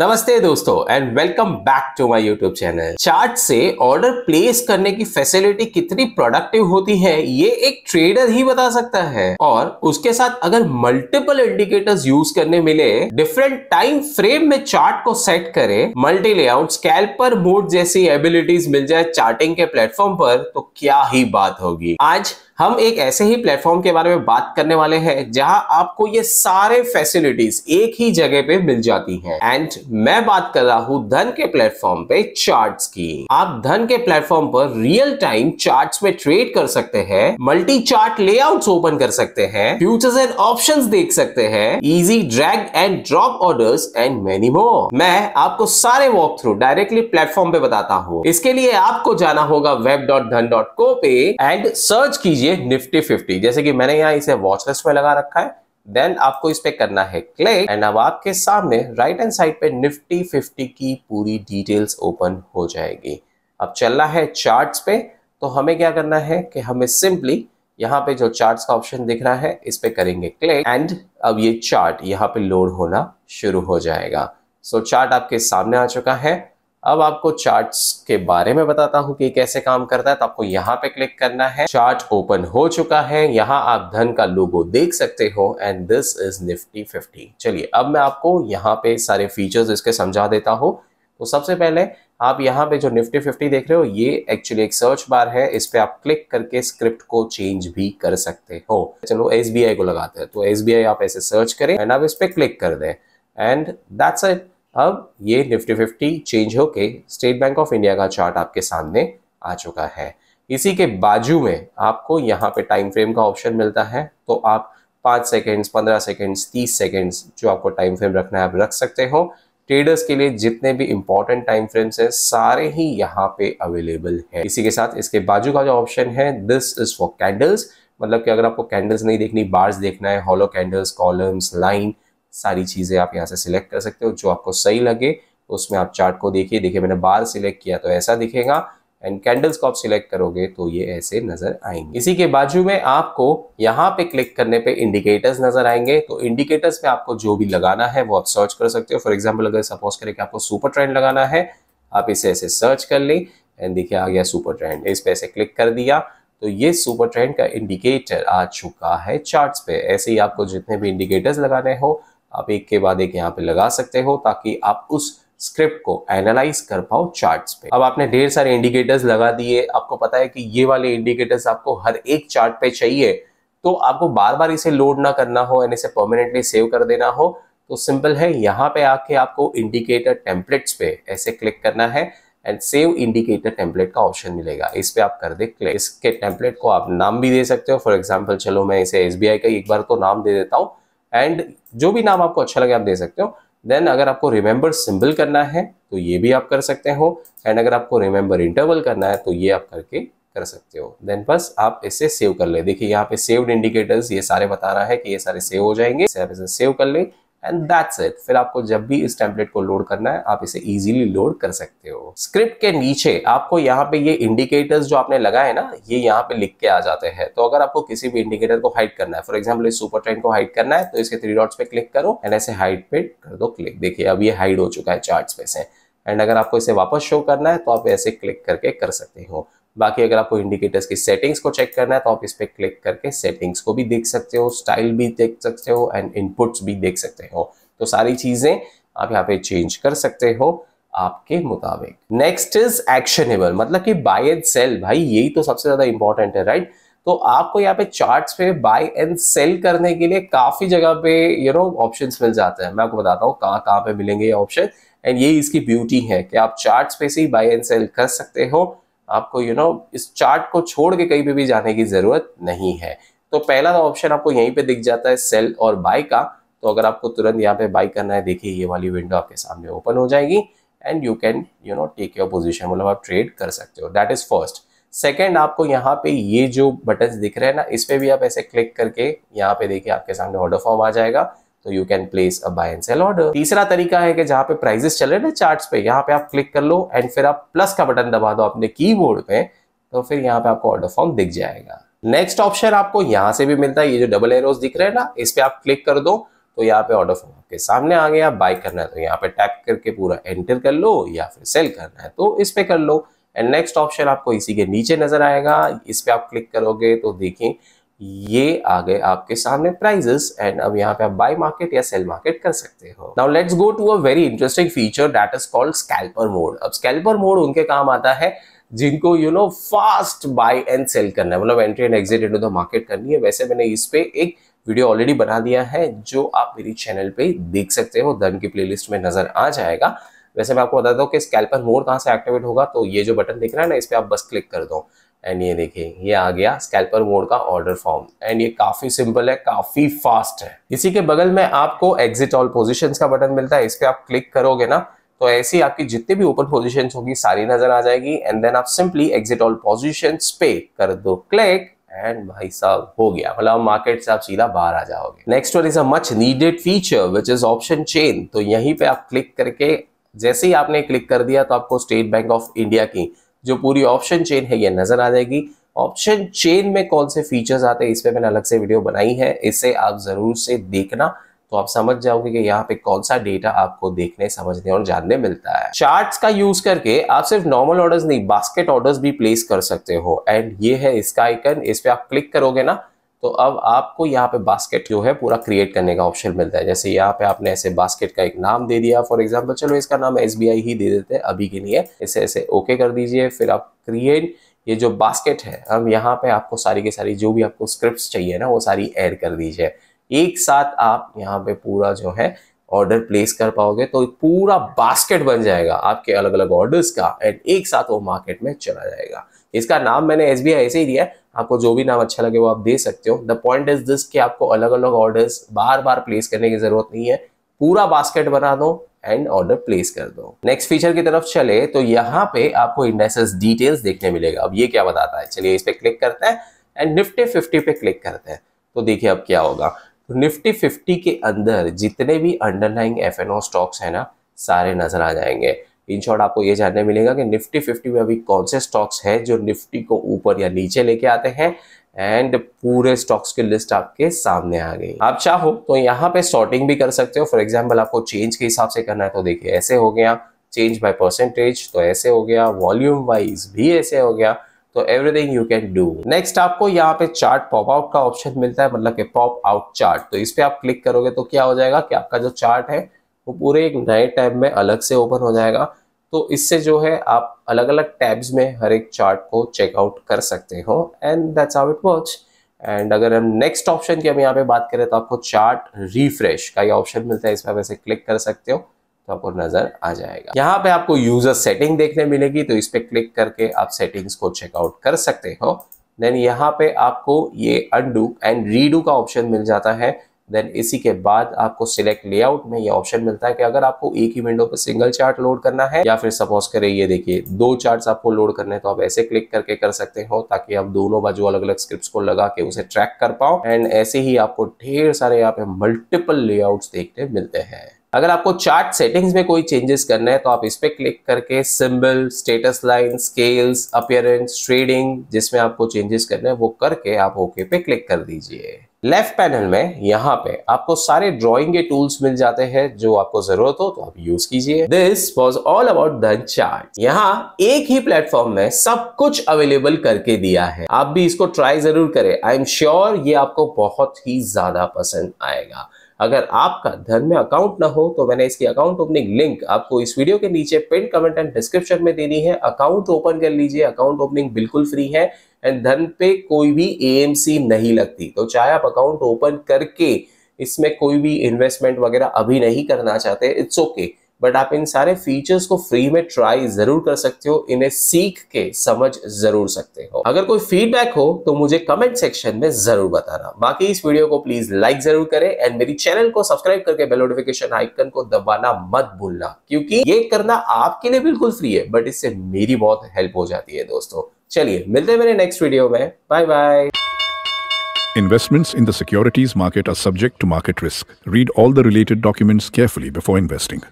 नमस्ते दोस्तों and welcome back to my YouTube channel chart से ऑर्डर प्लेस करने की फैसिलिटी कितनी प्रोडक्टिव होती है ये एक ट्रेडर ही बता सकता है और उसके साथ अगर मल्टीपल इंडिकेटर्स यूज करने मिले डिफरेंट टाइम फ्रेम में चार्ट को सेट करे मल्टी लेआउट स्कैल्पर मोड जैसी एबिलिटीज मिल जाए चार्टिंग के प्लेटफॉर्म पर तो क्या ही बात होगी आज हम एक ऐसे ही प्लेटफॉर्म के बारे में बात करने वाले हैं जहां आपको ये सारे फैसिलिटीज एक ही जगह पे मिल जाती हैं एंड मैं बात कर रहा हूं धन के प्लेटफॉर्म पे चार्ट्स की आप धन के प्लेटफॉर्म पर रियल टाइम चार्ट्स में ट्रेड कर सकते हैं मल्टी चार्ट लेआउट्स ओपन कर सकते हैं फ्यूचर्स एंड ऑप्शन देख सकते हैं easy drag and drop order and many more मैं आपको सारे वॉक थ्रू डायरेक्टली प्लेटफॉर्म पे बताता हूँ इसके लिए आपको जाना होगा वेब पे एंड सर्च कीजिए ये निफ्टी फिफ्टी जैसे कि मैंने यहाँ इसे वॉचलिस्ट में लगा रखा है देन आपको इस पे करना है क्लिक एंड अब आपके सामने राइट हैंड साइड पे निफ्टी फिफ्टी की पूरी डिटेल्स ओपन हो जाएगी अब चलना है चार्ट्स पे तो हमें क्या करना है कि हमें सिंपली यहाँ पे जो चार्ट्स का ऑप्शन दिख रहा है इस पे करेंगे क्लिक एंड अब ये चार्ट यहाँ पे लोड होना शुरू हो जाएगा सो so, चार्ट आपके सामने आ चुका है अब आपको चार्ट्स के बारे में बताता हूँ कि कैसे काम करता है तो आपको यहाँ पे क्लिक करना है चार्ट ओपन हो चुका है यहाँ आप धन का लोगो देख सकते हो एंड दिस इज निफ्टी 50 चलिए अब मैं आपको यहाँ पे सारे फीचर्स इसके समझा देता हूँ तो सबसे पहले आप यहाँ पे जो निफ्टी 50 देख रहे हो ये एक्चुअली एक सर्च बार है इस पर आप क्लिक करके स्क्रिप्ट को चेंज भी कर सकते हो चलो एस को लगाते हैं तो एस आप ऐसे सर्च करें एंड आप इस पर क्लिक कर दें एंड दैट्स इट अब ये निफ्टी फिफ्टी चेंज होके स्टेट बैंक ऑफ इंडिया का चार्ट आपके सामने आ चुका है इसी के बाजू में आपको यहाँ पे टाइम फ्रेम का ऑप्शन मिलता है तो आप पाँच सेकेंड्स पंद्रह सेकेंड्स तीस सेकेंड्स जो आपको टाइम फ्रेम रखना है आप रख सकते हो ट्रेडर्स के लिए जितने भी इंपॉर्टेंट टाइम फ्रेम्स हैं सारे ही यहाँ पे अवेलेबल है इसी के साथ इसके बाजू का जो ऑप्शन है दिस इज फॉर कैंडल्स मतलब कि अगर आपको कैंडल्स नहीं देखनी बार्स देखना है हॉलो कैंडल्स कॉलम्स लाइन सारी चीज़ें आप यहाँ से सिलेक्ट कर सकते हो जो आपको सही लगे उसमें आप चार्ट को देखिए देखिए मैंने बार सिलेक्ट किया तो ऐसा दिखेगा एंड कैंडल्स को आप सिलेक्ट करोगे तो ये ऐसे नजर आएंगे इसी के बाजू में आपको यहाँ पे क्लिक करने पे इंडिकेटर्स नजर आएंगे तो इंडिकेटर्स पे आपको जो भी लगाना है वो आप सर्च कर सकते हो फॉर एग्जाम्पल अगर सपोज करें कि आपको सुपर ट्रेंड लगाना है आप इसे ऐसे सर्च कर ले एंड देखिए आ गया सुपर ट्रेंड इस पे ऐसे क्लिक कर दिया तो ये सुपर ट्रेंड का इंडिकेटर आ चुका है चार्ट पे ऐसे ही आपको जितने भी इंडिकेटर्स लगाने हो आप एक के बाद एक यहाँ पे लगा सकते हो ताकि आप उस स्क्रिप्ट को एनालाइज कर पाओ चार्ट्स पे अब आपने ढेर सारे इंडिकेटर्स लगा दिए आपको पता है कि ये वाले इंडिकेटर्स आपको हर एक चार्ट पे चाहिए तो आपको बार बार इसे लोड ना करना हो एंड इसे परमानेंटली सेव कर देना हो तो सिंपल है यहाँ पे आके आपको इंडिकेटर टेम्पलेट्स पे ऐसे क्लिक करना है एंड सेव इंडिकेटर टेम्पलेट का ऑप्शन मिलेगा इस पे आप कर दे क्लिक इसके टेम्पलेट को आप नाम भी दे सकते हो फॉर एग्जाम्पल चलो मैं इसे एस का एक बार तो नाम दे देता हूँ एंड जो भी नाम आपको अच्छा लगे आप दे सकते हो देन अगर आपको रिमेंबर सिंबल करना है तो ये भी आप कर सकते हो एंड अगर आपको रिमेंबर इंटरवल करना है तो ये आप करके कर सकते हो देन बस आप इसे सेव कर ले देखिए यहाँ पे सेव्ड इंडिकेटर्स ये सारे बता रहा है कि ये सारे सेव हो जाएंगे आप इसे सेव कर ले एंड दैट्स इट फिर आपको जब भी इस टेम्पलेट को लोड करना है आप इसे इजीली लोड कर सकते हो स्क्रिप्ट के नीचे आपको यहाँ पे ये इंडिकेटर्स जो आपने लगाए ना ये यहाँ पे लिख के आ जाते हैं तो अगर आपको किसी भी इंडिकेटर को हाइड करना है फॉर एग्जाम्पल इस सुपर ट्रेंड को हाइड करना है तो इसके थ्री डॉट्स पे क्लिक करो एंड ऐसे हाइड पे कर दो क्लिक देखिए अब ये हाइड हो चुका है चार्ट पे से एंड अगर आपको इसे वापस शो करना है तो आप ऐसे क्लिक करके कर सकते हो बाकी अगर आपको इंडिकेटर्स की सेटिंग्स को चेक करना है तो आप इस पर क्लिक करके सेटिंग्स को भी देख सकते हो स्टाइल भी देख सकते हो एंड इनपुट्स भी देख सकते हो तो सारी चीज़ें आप यहाँ पे चेंज कर सकते हो आपके मुताबिक नेक्स्ट इज एक्शनेबल मतलब कि बाय एंड सेल भाई यही तो सबसे ज़्यादा इंपॉर्टेंट है राइट तो आपको यहाँ पे चार्ट्स पे बाय एंड सेल करने के लिए काफ़ी जगह पे यू नो ऑप्शन मिल जाते हैं मैं आपको बताता हूँ कहाँ कहाँ पे मिलेंगे ये ऑप्शन एंड ये इसकी ब्यूटी है कि आप चार्ट्स पे से ही बाय एंड सेल कर सकते हो आपको यू you नो know, इस चार्ट को छोड़ के कहीं पे भी जाने की जरूरत नहीं है तो पहला ऑप्शन आपको यहीं पे दिख जाता है सेल और बाय का तो अगर आपको तुरंत यहाँ पे बाई करना है देखिए ये वाली विंडो आपके सामने ओपन हो जाएगी and you can you know take your position मतलब आप ट्रेड कर सकते हो दैट इज फर्स्ट सेकेंड आपको यहाँ पे ये जो बटन दिख रहे हैं ना इस पर भी आप ऐसे क्लिक करके यहाँ पे देखिए आपके सामने ऑर्डर फॉर्म आ जाएगा तो you can place a buy and sell order तीसरा तरीका है कि जहां पे प्राइजेस चल रहे हैं चार्ट पे यहाँ पे आप क्लिक कर लो एंड फिर आप प्लस का बटन दबा दो अपने की पे तो फिर यहाँ पे आपको ऑर्डर फॉर्म दिख जाएगा नेक्स्ट ऑप्शन आपको यहाँ से भी मिलता है ये जो डबल एरोज दिख रहे हैं ना इस पे आप क्लिक कर दो तो यहाँ पे ऑर्डर फॉर्म आपके सामने आ गया बाय करना है तो यहाँ पे टैप करके पूरा एंटर कर लो या फिर सेल करना है तो इस पे कर लो एंड नेक्स्ट ऑप्शन आपको इसी के नीचे नजर आएगा इस पे आप क्लिक करोगे तो देखें ये आ गए आपके सामने प्राइजेस एंड अब यहाँ पे आप बाय मार्केट या सेल मार्केट कर सकते हो now let's go to a very interesting feature that is called scalper mode अब स्कैल्पर मोड उनके काम आता है जिनको you know fast buy and sell करना है मतलब entry and exit into the market करनी है वैसे मैंने इस पे एक वीडियो ऑलरेडी बना दिया है जो आप मेरी चैनल पे देख सकते हो धन की प्लेलिस्ट में नजर आ जाएगा वैसे मैं आपको बता दूं कि स्कैल्पर मोड कहाँ से एक्टिवेट होगा तो ये जो बटन दिख रहा है ना इस पर आप बस क्लिक कर दो एंड ये देखें ये आ गया स्कैल्पर मोड का ऑर्डर फॉर्म एंड ये काफी सिंपल है काफी फास्ट है इसी के बगल में आपको एग्जिट ऑल पोजिशन का बटन मिलता है इस पर आप क्लिक करोगे ना तो ऐसी आपकी जितनी भी ओपन पोजिशन होगी सारी नजर आ जाएगी एंड देन आप सिंपली एग्जिट ऑल पोजिशन पे कर दो क्लिक एंड भाई साहब हो गया मतलब मार्केट से आप सीधा बाहर आ जाओगे next one is a much needed feature which is option chain तो यहीं पे आप क्लिक करके जैसे ही आपने क्लिक कर दिया तो आपको स्टेट बैंक ऑफ इंडिया की जो पूरी ऑप्शन चेन है ये नजर आ जाएगी ऑप्शन चेन में कौन से फीचर्स आते हैं इस पर मैंने अलग से वीडियो बनाई है इसे आप जरूर से देखना तो आप समझ जाओगे कि यहाँ पे कौन सा डेटा आपको देखने समझने और जानने मिलता है चार्ट्स का यूज करके आप सिर्फ नॉर्मल ऑर्डर्स नहीं बास्केट ऑर्डर्स भी प्लेस कर सकते हो एंड ये है इसका आइकन इस पे आप क्लिक करोगे ना तो अब आपको यहाँ पे बास्केट जो है पूरा क्रिएट करने का ऑप्शन मिलता है जैसे यहाँ पे आपने ऐसे बास्केट का एक नाम दे दिया फॉर एग्जाम्पल चलो इसका नाम एस ही दे देते हैं अभी के लिए इसे ऐसे ओके कर दीजिए फिर आप क्रिएट ये जो बास्केट है हम यहाँ पे आपको सारी की सारी जो भी आपको स्क्रिप्ट चाहिए ना वो सारी एड कर दीजिए एक साथ आप यहाँ पे पूरा जो है ऑर्डर प्लेस कर पाओगे तो पूरा बास्केट बन जाएगा आपके अलग अलग ऑर्डर्स का एंड एक साथ वो मार्केट में चला जाएगा इसका नाम मैंने एस ऐसे ही दिया है आपको जो भी नाम अच्छा लगे वो आप दे सकते हो द पॉइंट इज दिस कि आपको अलग अलग ऑर्डर्स बार बार प्लेस करने की जरूरत नहीं है पूरा बास्केट बना दो एंड ऑर्डर प्लेस कर दो नेक्स्ट फीचर की तरफ चले तो यहाँ पे आपको इंडेसेस डिटेल्स देखने मिलेगा अब ये क्या बताता है चलिए इस पर क्लिक करते हैं एंड निफ्टी फिफ्टी पे क्लिक करते हैं तो देखिए अब क्या होगा तो निफ्टी फिफ्टी के अंदर जितने भी अंडरलाइंग एफ स्टॉक्स हैं ना सारे नजर आ जाएंगे इन शॉर्ट आपको ये जानने मिलेगा कि निफ्टी फिफ्टी में अभी कौन से स्टॉक्स हैं जो निफ्टी को ऊपर या नीचे लेके आते हैं एंड पूरे स्टॉक्स की लिस्ट आपके सामने आ गई आप चाहो तो यहाँ पे शॉर्टिंग भी कर सकते हो फॉर एग्जाम्पल आपको चेंज के हिसाब से करना है तो देखिए ऐसे हो गया चेंज बाय परसेंटेज तो ऐसे हो गया वॉल्यूम वाइज भी ऐसे हो गया तो everything you can do next आपको यहाँ पे चार्ट पॉप आउट का ऑप्शन मिलता है मतलब कि पॉप आउट चार्ट तो इस पे आप क्लिक करोगे तो क्या हो जाएगा कि आपका जो चार्ट है वो पूरे एक नए टैब में अलग से ओपन हो जाएगा तो इससे जो है आप अलग अलग टैब्स में हर एक चार्ट को चेकआउट कर सकते हो and that's how it works and अगर हम नेक्स्ट ऑप्शन की हम यहाँ पे बात करें तो आपको चार्ट रिफ्रेश का ये ऑप्शन मिलता है इस पर आप ऐसे क्लिक कर सकते हो तो आपको नजर आ जाएगा यहाँ पे आपको यूजर सेटिंग देखने मिलेगी तो इस पर क्लिक करके आप सेटिंग्स को चेकआउट कर सकते हो देन यहाँ पे आपको ये अंडू एंड रीडू का ऑप्शन मिल जाता है देन इसी के बाद आपको सिलेक्ट लेआउट में ये ऑप्शन मिलता है कि अगर आपको एक ही विंडो पर सिंगल चार्ट लोड करना है या फिर सपोज करें ये देखिए दो चार्ट्स आपको लोड करने तो आप ऐसे क्लिक करके कर सकते हो ताकि आप दोनों बाजू अलग अलग स्क्रिप्ट को लगा के उसे ट्रैक कर पाओ एंड ऐसे ही आपको ढेर सारे यहाँ पे मल्टीपल लेआउट देखने मिलते हैं अगर आपको चार्ट सेटिंग्स में कोई चेंजेस करना है तो आप इस पर क्लिक करके symbol status line scales appearance trading जिसमें आपको चेंजेस करना है वो करके आप ओके पे क्लिक कर दीजिए लेफ्ट पैनल में यहाँ पे आपको सारे ड्रॉइंग के टूल्स मिल जाते हैं जो आपको जरूरत हो तो आप यूज कीजिए this was all about the chart यहाँ एक ही प्लेटफॉर्म में सब कुछ अवेलेबल करके दिया है आप भी इसको ट्राई जरूर करें आई एम श्योर ये आपको बहुत ही ज्यादा पसंद आएगा अगर आपका धन में अकाउंट ना हो तो मैंने इसकी अकाउंट ओपनिंग लिंक आपको इस वीडियो के नीचे पिन कमेंट एंड डिस्क्रिप्शन में देनी है अकाउंट ओपन कर लीजिए अकाउंट ओपनिंग बिल्कुल फ्री है एंड धन पे कोई भी एएमसी नहीं लगती तो चाहे आप अकाउंट ओपन करके इसमें कोई भी इन्वेस्टमेंट वगैरह अभी नहीं करना चाहते इट्स ओके okay. बट आप इन सारे फीचर्स को फ्री में ट्राई जरूर कर सकते हो इन्हें सीख के समझ जरूर सकते हो अगर कोई फीडबैक हो तो मुझे कमेंट सेक्शन में जरूर बताना बाकी इस वीडियो को प्लीज लाइक जरूर करें एंड मेरी चैनल को सब्सक्राइब करके बेल नोटिफिकेशन आइकन को दबाना मत भूलना क्योंकि ये करना आपके लिए बिल्कुल फ्री है बट इससे मेरी बहुत हेल्प हो जाती है दोस्तों चलिए मिलते हैं मेरे नेक्स्ट वीडियो में bye bye Investments in the securities market are subject to market risk. Read all the related documents carefully before investing.